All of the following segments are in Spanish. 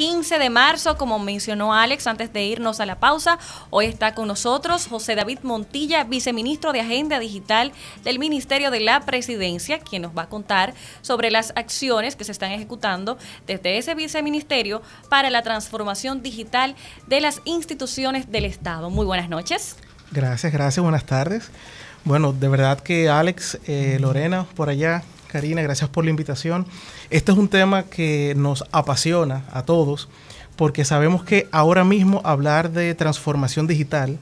15 de marzo, como mencionó Alex antes de irnos a la pausa. Hoy está con nosotros José David Montilla, viceministro de Agenda Digital del Ministerio de la Presidencia, quien nos va a contar sobre las acciones que se están ejecutando desde ese viceministerio para la transformación digital de las instituciones del Estado. Muy buenas noches. Gracias, gracias, buenas tardes. Bueno, de verdad que Alex, eh, Lorena, por allá, Karina, gracias por la invitación. Este es un tema que nos apasiona a todos porque sabemos que ahora mismo hablar de transformación digital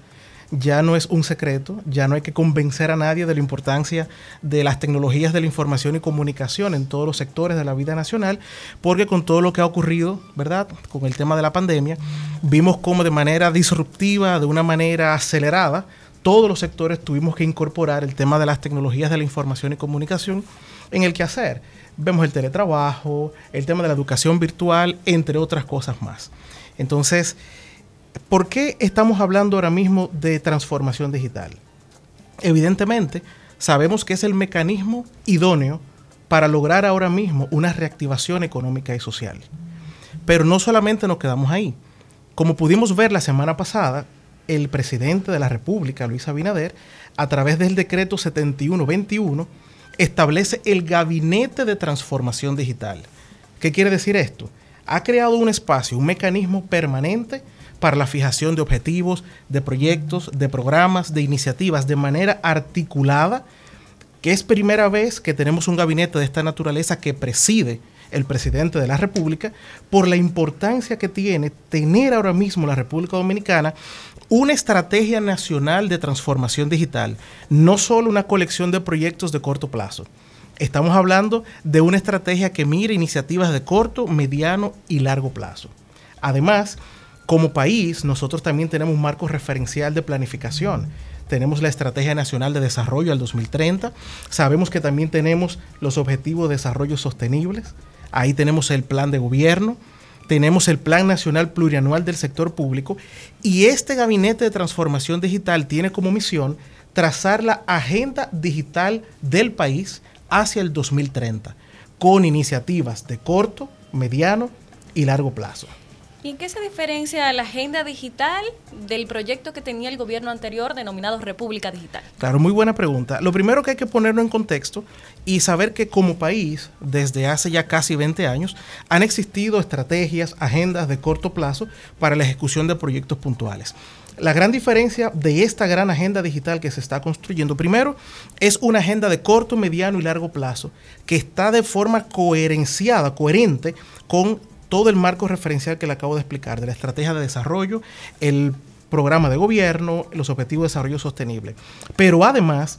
ya no es un secreto, ya no hay que convencer a nadie de la importancia de las tecnologías de la información y comunicación en todos los sectores de la vida nacional, porque con todo lo que ha ocurrido, ¿verdad? Con el tema de la pandemia, vimos cómo de manera disruptiva, de una manera acelerada, todos los sectores tuvimos que incorporar el tema de las tecnologías de la información y comunicación en el que hacer. Vemos el teletrabajo, el tema de la educación virtual, entre otras cosas más. Entonces, ¿por qué estamos hablando ahora mismo de transformación digital? Evidentemente, sabemos que es el mecanismo idóneo para lograr ahora mismo una reactivación económica y social. Pero no solamente nos quedamos ahí. Como pudimos ver la semana pasada, el presidente de la República, Luis Abinader, a través del decreto 7121, establece el Gabinete de Transformación Digital. ¿Qué quiere decir esto? Ha creado un espacio, un mecanismo permanente para la fijación de objetivos, de proyectos, de programas, de iniciativas de manera articulada, que es primera vez que tenemos un gabinete de esta naturaleza que preside el presidente de la República por la importancia que tiene tener ahora mismo la República Dominicana una estrategia nacional de transformación digital, no solo una colección de proyectos de corto plazo. Estamos hablando de una estrategia que mire iniciativas de corto, mediano y largo plazo. Además, como país, nosotros también tenemos un marco referencial de planificación. Tenemos la Estrategia Nacional de Desarrollo al 2030. Sabemos que también tenemos los Objetivos de Desarrollo Sostenibles. Ahí tenemos el plan de gobierno tenemos el Plan Nacional Plurianual del Sector Público y este Gabinete de Transformación Digital tiene como misión trazar la agenda digital del país hacia el 2030, con iniciativas de corto, mediano y largo plazo. ¿Y qué se diferencia la agenda digital del proyecto que tenía el gobierno anterior denominado República Digital? Claro, muy buena pregunta. Lo primero que hay que ponerlo en contexto y saber que como país, desde hace ya casi 20 años, han existido estrategias, agendas de corto plazo para la ejecución de proyectos puntuales. La gran diferencia de esta gran agenda digital que se está construyendo, primero, es una agenda de corto, mediano y largo plazo que está de forma coherenciada, coherente con todo el marco referencial que le acabo de explicar, de la estrategia de desarrollo, el programa de gobierno, los objetivos de desarrollo sostenible. Pero además,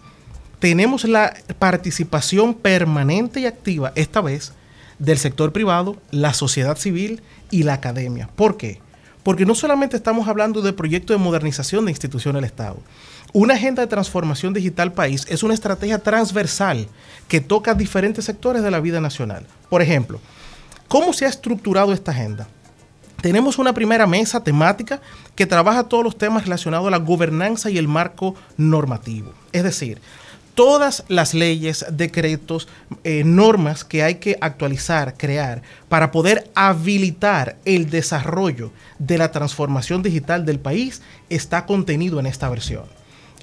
tenemos la participación permanente y activa, esta vez, del sector privado, la sociedad civil y la academia. ¿Por qué? Porque no solamente estamos hablando de proyectos de modernización de instituciones del Estado. Una agenda de transformación digital país es una estrategia transversal que toca diferentes sectores de la vida nacional. Por ejemplo, ¿Cómo se ha estructurado esta agenda? Tenemos una primera mesa temática que trabaja todos los temas relacionados a la gobernanza y el marco normativo. Es decir, todas las leyes, decretos, eh, normas que hay que actualizar, crear, para poder habilitar el desarrollo de la transformación digital del país, está contenido en esta versión.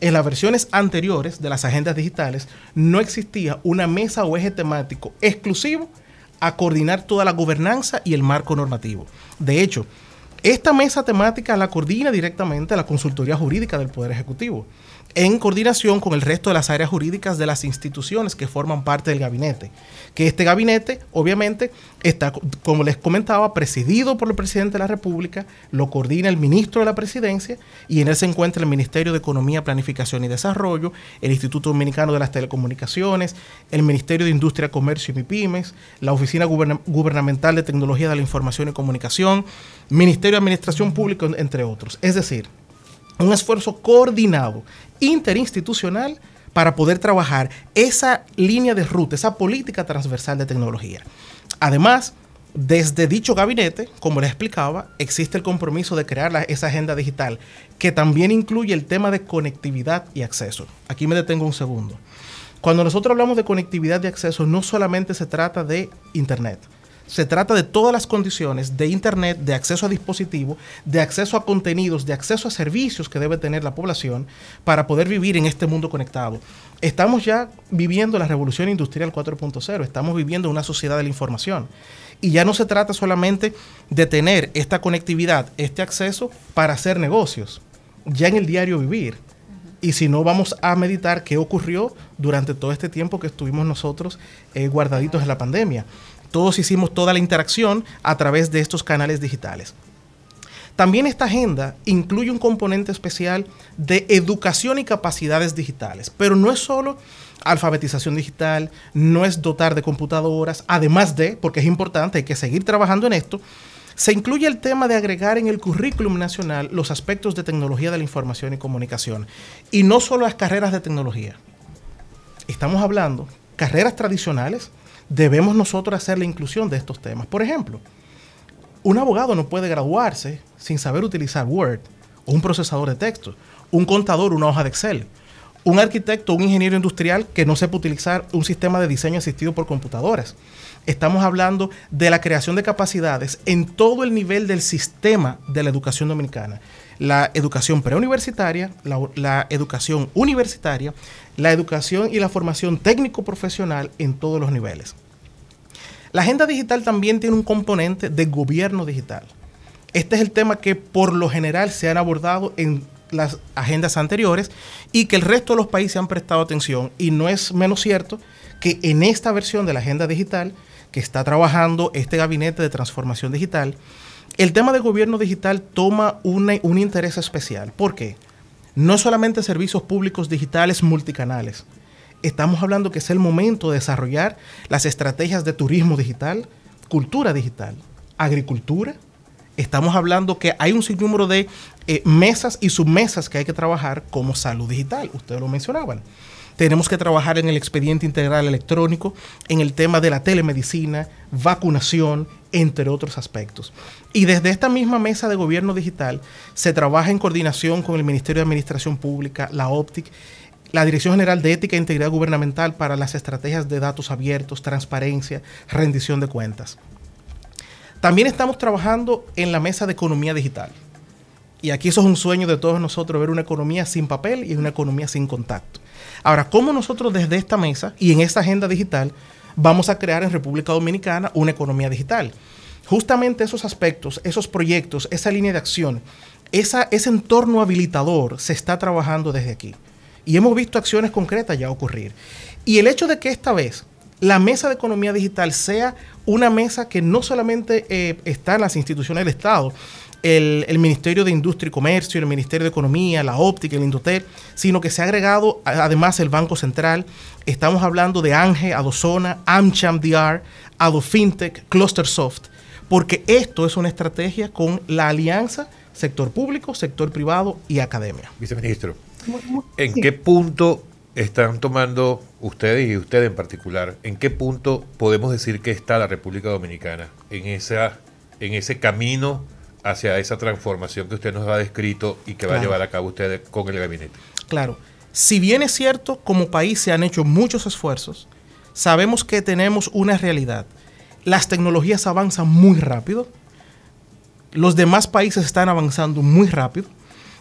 En las versiones anteriores de las agendas digitales no existía una mesa o eje temático exclusivo a coordinar toda la gobernanza y el marco normativo. De hecho, esta mesa temática la coordina directamente la Consultoría Jurídica del Poder Ejecutivo en coordinación con el resto de las áreas jurídicas de las instituciones que forman parte del gabinete. Que este gabinete, obviamente, está, como les comentaba, presidido por el presidente de la República, lo coordina el ministro de la presidencia y en él se encuentra el Ministerio de Economía, Planificación y Desarrollo, el Instituto Dominicano de las Telecomunicaciones, el Ministerio de Industria, Comercio y MIPIMES, la Oficina Gubernamental de Tecnología de la Información y Comunicación, Ministerio de Administración Pública, entre otros. Es decir, un esfuerzo coordinado, interinstitucional, para poder trabajar esa línea de ruta, esa política transversal de tecnología. Además, desde dicho gabinete, como les explicaba, existe el compromiso de crear esa agenda digital, que también incluye el tema de conectividad y acceso. Aquí me detengo un segundo. Cuando nosotros hablamos de conectividad y acceso, no solamente se trata de Internet, se trata de todas las condiciones de Internet, de acceso a dispositivos, de acceso a contenidos, de acceso a servicios que debe tener la población para poder vivir en este mundo conectado. Estamos ya viviendo la revolución industrial 4.0, estamos viviendo una sociedad de la información. Y ya no se trata solamente de tener esta conectividad, este acceso para hacer negocios, ya en el diario vivir. Y si no, vamos a meditar qué ocurrió durante todo este tiempo que estuvimos nosotros eh, guardaditos en la pandemia. Todos hicimos toda la interacción a través de estos canales digitales. También esta agenda incluye un componente especial de educación y capacidades digitales, pero no es solo alfabetización digital, no es dotar de computadoras, además de, porque es importante, hay que seguir trabajando en esto, se incluye el tema de agregar en el currículum nacional los aspectos de tecnología de la información y comunicación, y no solo las carreras de tecnología. Estamos hablando carreras tradicionales, debemos nosotros hacer la inclusión de estos temas. Por ejemplo, un abogado no puede graduarse sin saber utilizar Word o un procesador de texto, un contador una hoja de Excel, un arquitecto, un ingeniero industrial que no sepa utilizar un sistema de diseño asistido por computadoras estamos hablando de la creación de capacidades en todo el nivel del sistema de la educación dominicana. La educación preuniversitaria, la, educación universitaria, la educación y la formación técnico-profesional en todos los niveles. La agenda digital también tiene un componente de gobierno digital. Este es el tema que por lo general se han abordado en las agendas anteriores y que el resto de los países han prestado atención. Y no es menos cierto que en esta versión de la agenda digital que está trabajando este gabinete de transformación digital, el tema de gobierno digital toma un interés especial. ¿Por qué? No solamente servicios públicos digitales multicanales. Estamos hablando que es el momento de desarrollar las estrategias de turismo digital, cultura digital, agricultura. Estamos hablando que hay un sinnúmero de eh, mesas y submesas que hay que trabajar como salud digital. Ustedes lo mencionaban. Tenemos que trabajar en el expediente integral electrónico, en el tema de la telemedicina, vacunación, entre otros aspectos. Y desde esta misma mesa de gobierno digital se trabaja en coordinación con el Ministerio de Administración Pública, la OPTIC, la Dirección General de Ética e Integridad Gubernamental para las estrategias de datos abiertos, transparencia, rendición de cuentas. También estamos trabajando en la mesa de economía digital. Y aquí eso es un sueño de todos nosotros, ver una economía sin papel y una economía sin contacto. Ahora, ¿cómo nosotros desde esta mesa y en esta agenda digital vamos a crear en República Dominicana una economía digital? Justamente esos aspectos, esos proyectos, esa línea de acción, esa, ese entorno habilitador se está trabajando desde aquí. Y hemos visto acciones concretas ya ocurrir. Y el hecho de que esta vez la mesa de economía digital sea una mesa que no solamente eh, está en las instituciones del Estado, el, Ministerio de Industria y Comercio, el Ministerio de Economía, la óptica, el Indotel, sino que se ha agregado además el Banco Central. Estamos hablando de ANGE, Adozona, AMCHAMDR, DR, AdoFintech, ClusterSoft, porque esto es una estrategia con la alianza sector público, sector privado y academia. Viceministro, ¿en qué punto están tomando ustedes y usted en particular, en qué punto podemos decir que está la República Dominicana en, esa, en ese camino? hacia esa transformación que usted nos ha descrito y que va a llevar a cabo usted con el gabinete. Claro, si bien es cierto, como país se han hecho muchos esfuerzos, sabemos que tenemos una realidad. Las tecnologías avanzan muy rápido, los demás países están avanzando muy rápido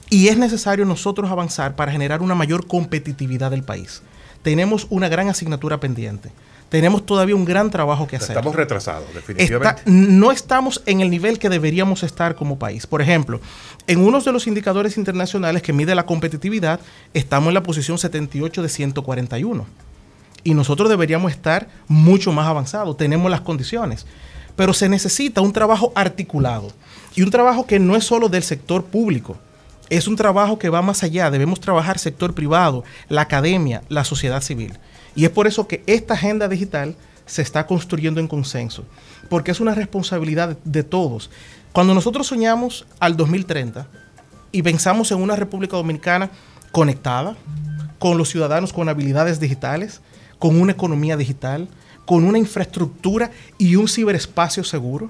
y es necesario nosotros avanzar para generar una mayor competitividad del país. Tenemos una gran asignatura pendiente tenemos todavía un gran trabajo que hacer. Estamos retrasados, definitivamente. no estamos en el nivel que deberíamos estar como país. Por ejemplo, en uno de los indicadores internacionales que mide la competitividad, estamos en la posición 78 de 141. Y nosotros deberíamos estar mucho más avanzados, tenemos las condiciones. Pero se necesita un trabajo articulado y un trabajo que no es solo del sector público, es un trabajo que va más allá. Debemos trabajar sector privado, la academia, la sociedad civil. Y es por eso que esta agenda digital se está construyendo en consenso, porque es una responsabilidad de todos. Cuando nosotros soñamos al 2030 y pensamos en una República Dominicana conectada, con los ciudadanos con habilidades digitales, con una economía digital, con una infraestructura y un ciberespacio seguro,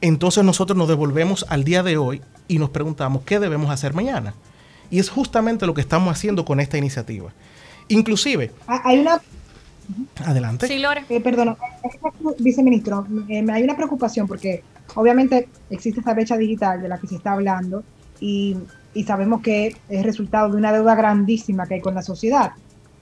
entonces nosotros nos devolvemos al día de hoy y nos preguntamos qué debemos hacer mañana. Y es justamente lo que estamos haciendo con esta iniciativa. Inclusive... Ah, hay una... Adelante. Sí, eh, viceministro, hay una preocupación porque obviamente existe esta brecha digital de la que se está hablando y, y sabemos que es resultado de una deuda grandísima que hay con la sociedad.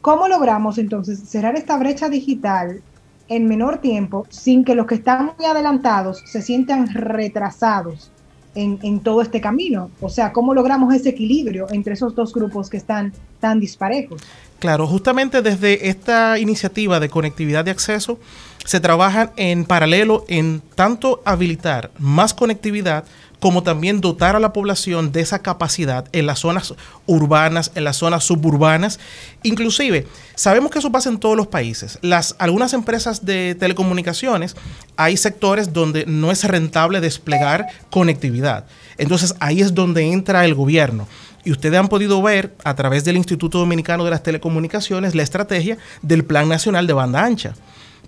¿Cómo logramos entonces cerrar esta brecha digital en menor tiempo sin que los que están muy adelantados se sientan retrasados en, todo este camino. O sea, ¿cómo logramos ese equilibrio entre esos dos grupos que están tan disparejos? Claro, justamente desde esta iniciativa de conectividad de acceso se trabajan en paralelo en tanto habilitar más conectividad, como también dotar a la población de esa capacidad en las zonas urbanas, en las zonas suburbanas. Inclusive, sabemos que eso pasa en todos los países. Las, algunas empresas de telecomunicaciones, hay sectores donde no es rentable desplegar conectividad. Entonces ahí es donde entra el gobierno. Y ustedes han podido ver a través del Instituto Dominicano de las Telecomunicaciones la estrategia del Plan Nacional de Banda Ancha,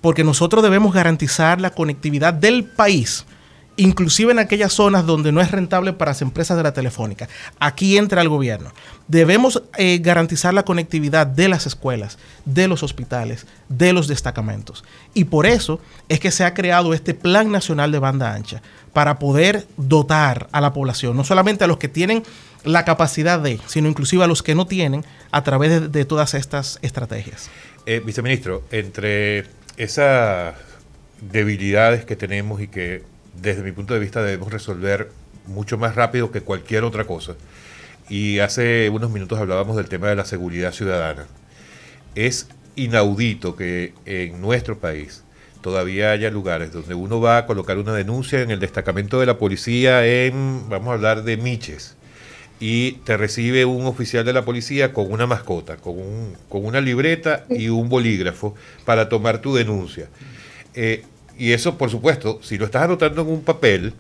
porque nosotros debemos garantizar la conectividad del país inclusive en aquellas zonas donde no es rentable para las empresas de la telefónica. Aquí entra el gobierno. Debemos eh, garantizar la conectividad de las escuelas, de los hospitales, de los destacamentos. Y por eso es que se ha creado este Plan Nacional de Banda Ancha, para poder dotar a la población, no solamente a los que tienen la capacidad de, sino inclusive a los que no tienen, a través de, todas estas estrategias. Eh, viceministro, entre esas debilidades que tenemos y que desde mi punto de vista, debemos resolver mucho más rápido que cualquier otra cosa. Y hace unos minutos hablábamos del tema de la seguridad ciudadana. Es inaudito que en nuestro país todavía haya lugares donde uno va a colocar una denuncia en el destacamento de la policía en, vamos a hablar de Miches, y te recibe un oficial de la policía con una mascota, con, con una libreta y un bolígrafo para tomar tu denuncia. Eh, y eso, por supuesto, si lo estás anotando en un papel,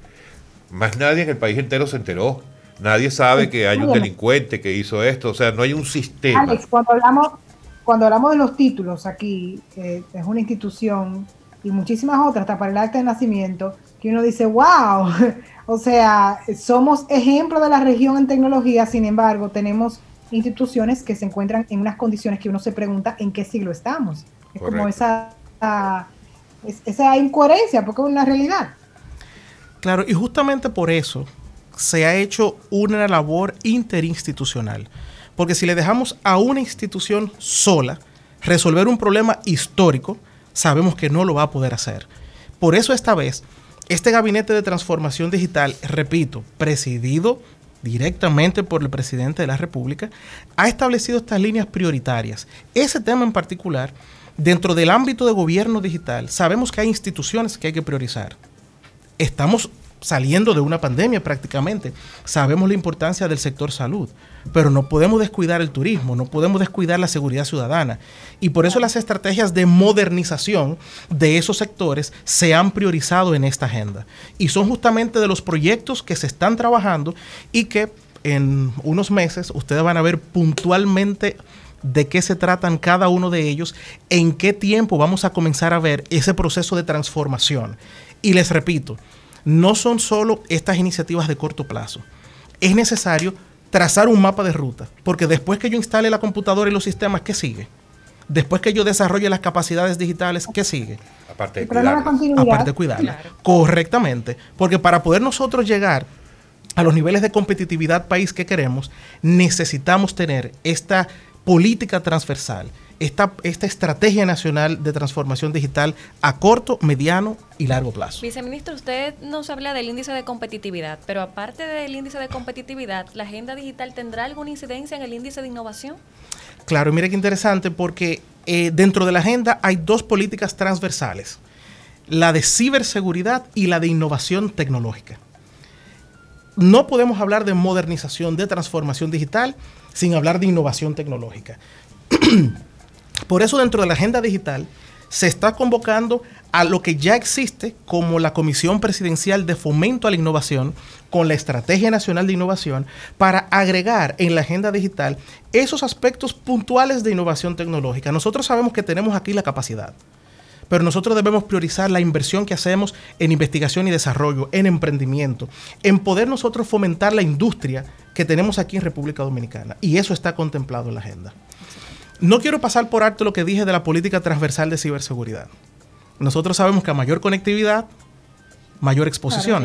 más nadie en el país entero se enteró. Nadie sabe que hay un delincuente que hizo esto, o sea, no hay un sistema. Alex, cuando hablamos, cuando hablamos de los títulos aquí, eh, es una institución y muchísimas otras, hasta para el acta de nacimiento, que uno dice, wow, o sea, somos ejemplo de la región en tecnología, sin embargo, tenemos instituciones que se encuentran en unas condiciones que uno se pregunta en qué siglo estamos. Es como esa esa incoherencia, porque es una realidad. Claro, y justamente por eso se ha hecho una labor interinstitucional, porque si le dejamos a una institución sola resolver un problema histórico, sabemos que no lo va a poder hacer. Por eso esta vez, este gabinete de transformación digital, repito, presidido directamente por el presidente de la República, ha establecido estas líneas prioritarias. Ese tema en particular Dentro del ámbito de gobierno digital, sabemos que hay instituciones que hay que priorizar. Estamos saliendo de una pandemia prácticamente. Sabemos la importancia del sector salud, pero no podemos descuidar el turismo, no podemos descuidar la seguridad ciudadana. Y por eso las estrategias de modernización de esos sectores se han priorizado en esta agenda. Y son justamente de los proyectos que se están trabajando y que en unos meses ustedes van a ver puntualmente de qué se tratan cada uno de ellos, en qué tiempo vamos a comenzar a ver ese proceso de transformación. Y les repito, no son solo estas iniciativas de corto plazo. Es necesario trazar un mapa de ruta, porque después que yo instale la computadora y los sistemas, ¿qué sigue? Después que yo desarrolle las capacidades digitales, ¿qué sigue? Aparte de cuidarla. Correctamente. Porque para poder nosotros llegar a los niveles de competitividad país que queremos, necesitamos tener esta política transversal, esta, estrategia nacional de transformación digital a corto, mediano y largo plazo. Viceministro, usted nos habla del índice de competitividad, pero aparte del índice de competitividad, ¿la agenda digital tendrá alguna incidencia en el índice de innovación? Claro, mire qué interesante porque eh, dentro de la agenda hay dos políticas transversales, la de ciberseguridad y la de innovación tecnológica. No podemos hablar de modernización, de transformación digital sin hablar de innovación tecnológica. Por eso dentro de la agenda digital se está convocando a lo que ya existe como la Comisión Presidencial de Fomento a la Innovación, con la Estrategia Nacional de Innovación, para agregar en la agenda digital esos aspectos puntuales de innovación tecnológica. Nosotros sabemos que tenemos aquí la capacidad. Pero nosotros debemos priorizar la inversión que hacemos en investigación y desarrollo, en emprendimiento, en poder nosotros fomentar la industria que tenemos aquí en República Dominicana. Y eso está contemplado en la agenda. No quiero pasar por alto lo que dije de la política transversal de ciberseguridad. Nosotros sabemos que a mayor conectividad, mayor exposición.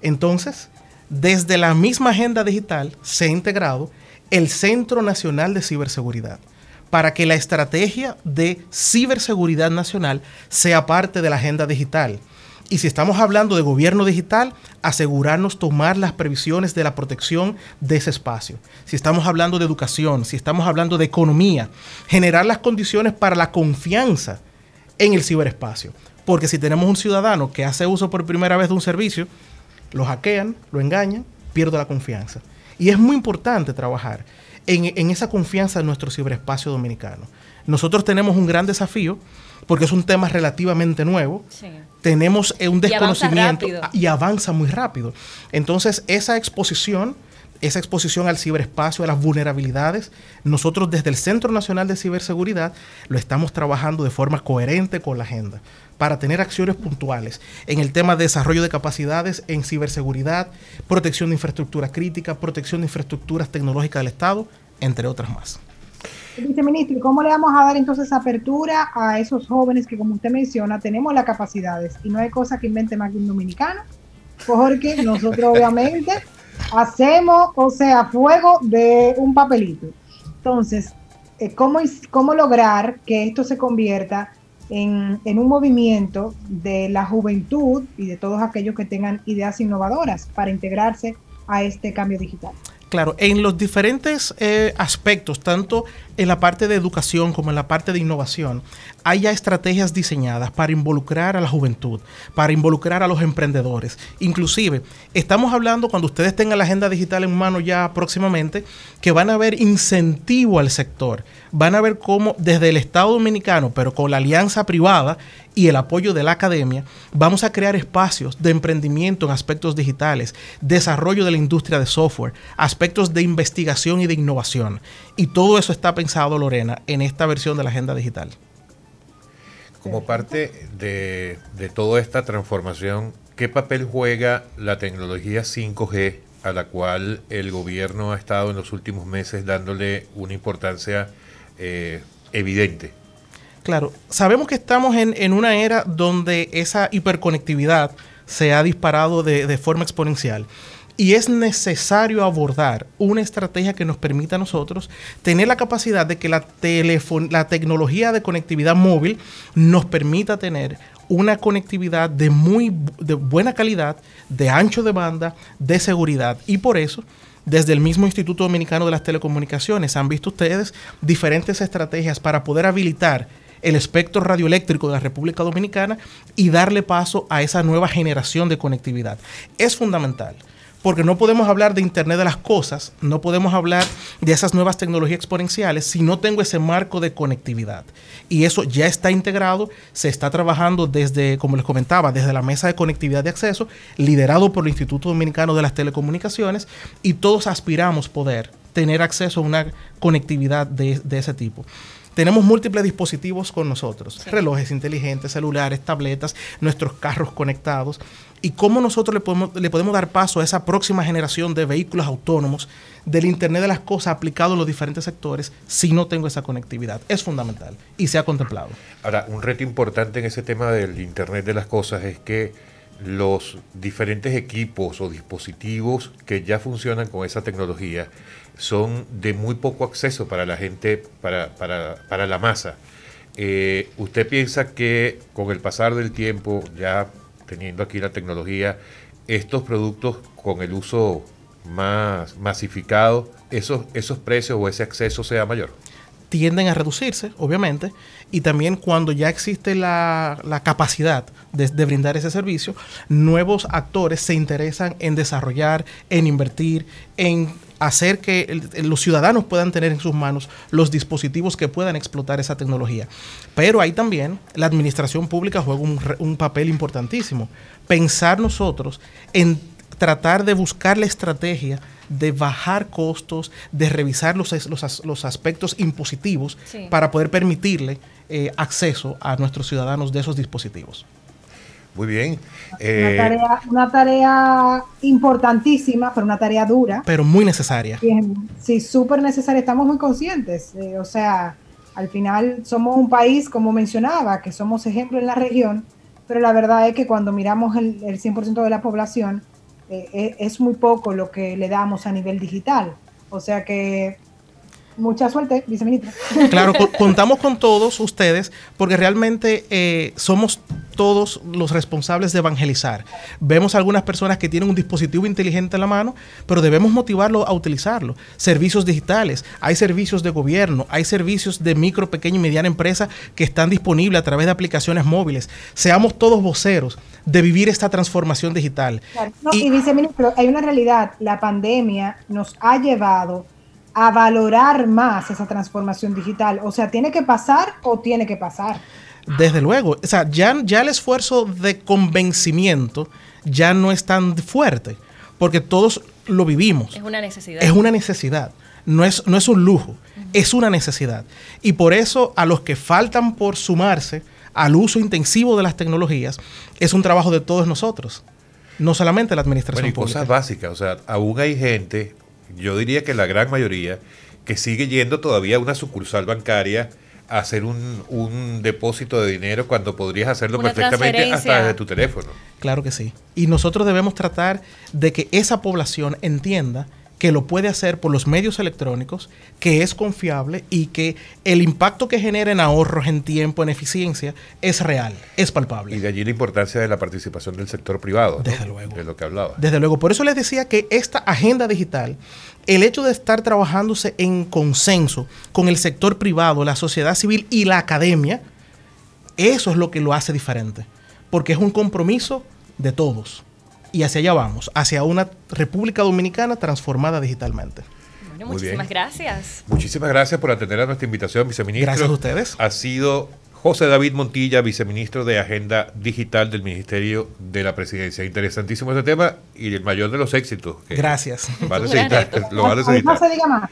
Entonces, desde la misma agenda digital se ha integrado el Centro Nacional de Ciberseguridad para que la estrategia de ciberseguridad nacional sea parte de la agenda digital. Y si estamos hablando de gobierno digital, asegurarnos tomar las previsiones de la protección de ese espacio. Si estamos hablando de educación, si estamos hablando de economía, generar las condiciones para la confianza en el ciberespacio. Porque si tenemos un ciudadano que hace uso por primera vez de un servicio, lo hackean, lo engañan, pierde la confianza. Y es muy importante trabajar en, esa confianza en nuestro ciberespacio dominicano. Nosotros tenemos un gran desafío porque es un tema relativamente nuevo. Tenemos eh, un desconocimiento y avanza, muy rápido. Entonces, esa exposición esa exposición al ciberespacio, a las vulnerabilidades. Nosotros desde el Centro Nacional de Ciberseguridad lo estamos trabajando de forma coherente con la agenda para tener acciones puntuales en el tema de desarrollo de capacidades en ciberseguridad, protección de infraestructuras críticas, protección de infraestructuras tecnológicas del Estado, entre otras más. Viceministro, ¿cómo le vamos a dar entonces apertura a esos jóvenes que, como usted menciona, tenemos las capacidades y no hay cosa que invente más que un dominicano? Porque nosotros obviamente hacemos, o sea, fuego de un papelito. Entonces, eh, ¿cómo, cómo lograr que esto se convierta en, en, un movimiento de la juventud y de todos aquellos que tengan ideas innovadoras para integrarse a este cambio digital? Claro, en los diferentes eh, aspectos, tanto en la parte de educación como en la parte de innovación, hay ya estrategias diseñadas para involucrar a la juventud, para involucrar a los emprendedores. Inclusive, estamos hablando, cuando ustedes tengan la agenda digital en mano ya próximamente, que van a haber incentivo al sector, van a ver cómo desde el Estado Dominicano, pero con la alianza privada y el apoyo de la academia, vamos a crear espacios de emprendimiento en aspectos digitales, desarrollo de la industria de software, aspectos de investigación y de innovación. Y todo eso está pensado, Lorena, en esta versión de la Agenda Digital. Como parte de, de toda esta transformación, ¿qué papel juega la tecnología 5G a la cual el gobierno ha estado en los últimos meses dándole una importancia eh, evidente? Claro, sabemos que estamos en, una era donde esa hiperconectividad se ha disparado de, forma exponencial y es necesario abordar una estrategia que nos permita a nosotros tener la capacidad de que la, la tecnología de conectividad móvil nos permita tener una conectividad de muy de buena calidad, de ancho de banda, de seguridad. Y por eso desde el mismo Instituto Dominicano de las Telecomunicaciones. Han visto ustedes diferentes estrategias para poder habilitar el espectro radioeléctrico de la República Dominicana y darle paso a esa nueva generación de conectividad. Es fundamental porque no podemos hablar de Internet de las Cosas, no podemos hablar de esas nuevas tecnologías exponenciales si no tengo ese marco de conectividad. Y eso ya está integrado, se está trabajando desde, como les comentaba, desde la Mesa de Conectividad de Acceso, liderado por el Instituto Dominicano de las Telecomunicaciones, y todos aspiramos poder tener acceso a una conectividad de, de ese tipo. Tenemos múltiples dispositivos con nosotros, relojes inteligentes, celulares, tabletas, nuestros carros conectados. ¿Y cómo nosotros le podemos, le podemos dar paso a esa próxima generación de vehículos autónomos, del Internet de las Cosas aplicado a los diferentes sectores, si no tengo esa conectividad? Es fundamental y se ha contemplado. Ahora, un reto importante en ese tema del Internet de las Cosas es que los diferentes equipos o dispositivos que ya funcionan con esa tecnología son de muy poco acceso para la gente, para, la masa. Eh, ¿Usted piensa que con el pasar del tiempo, ya teniendo aquí la tecnología, estos productos con el uso más masificado, esos precios o ese acceso sea mayor? Tienden a reducirse, obviamente y también cuando ya existe la, capacidad de, brindar ese servicio, nuevos actores se interesan en desarrollar, en invertir, en hacer que los ciudadanos puedan tener en sus manos los dispositivos que puedan explotar esa tecnología. Pero ahí también la administración pública juega un, un papel importantísimo. Pensar nosotros en tratar de buscar la estrategia de bajar costos, de revisar los, los, aspectos impositivos para poder permitirle eh, acceso a nuestros ciudadanos de esos dispositivos. Muy bien. una, tarea, eh, importantísima, pero una tarea dura. Pero muy necesaria. sí, súper necesaria. Estamos muy conscientes. o sea, al final somos un país, como mencionaba, que somos ejemplo en la región, pero la verdad es que cuando miramos el, el 100% de la población, eh, eh, es muy poco lo que le damos a nivel digital. O sea que Mucha suerte, viceministro. Claro, contamos con todos ustedes porque realmente eh, somos todos los responsables de evangelizar. Vemos algunas personas que tienen un dispositivo inteligente en la mano, pero debemos motivarlo a utilizarlo. Servicios digitales, hay servicios de gobierno, hay servicios de micro, pequeña y mediana empresa que están disponibles a través de aplicaciones móviles. Seamos todos voceros de vivir esta transformación digital. y, y viceministro, hay una realidad, la pandemia nos ha llevado a valorar más esa transformación digital. O sea, ¿tiene que pasar o tiene que pasar? Desde luego, o sea, ya, ya el esfuerzo de convencimiento ya no es tan fuerte, porque todos lo vivimos. Es una necesidad. Es una necesidad, no es, no es un lujo, es una necesidad. Y por eso a los que faltan por sumarse al uso intensivo de las tecnologías, es un trabajo de todos nosotros, no solamente la administración pública. Cosas básicas, o sea, aún hay gente, yo diría que la gran mayoría, que sigue yendo todavía a una sucursal bancaria a hacer un, un depósito de dinero cuando podrías hacerlo perfectamente hasta desde tu teléfono. Claro que sí. Y nosotros debemos tratar de que esa población entienda que lo puede hacer por los medios electrónicos, que es confiable y que el impacto que genera en ahorros, en tiempo, en eficiencia, es real, es palpable. Y de allí la importancia de la participación del sector privado. luego. De lo que hablaba. Desde luego. Por eso les decía que esta agenda digital, el hecho de estar trabajándose en consenso con el sector privado, la sociedad civil y la academia, eso es lo que lo hace diferente. Porque es un compromiso de todos y hacia allá vamos, hacia una República Dominicana transformada digitalmente. muchísimas gracias. Muchísimas gracias por atender a nuestra invitación, viceministro. Gracias a ustedes. Ha sido José David Montilla, viceministro de Agenda Digital del Ministerio de la Presidencia. Interesantísimo este tema y el mayor de los éxitos. gracias. lo va a No se diga más.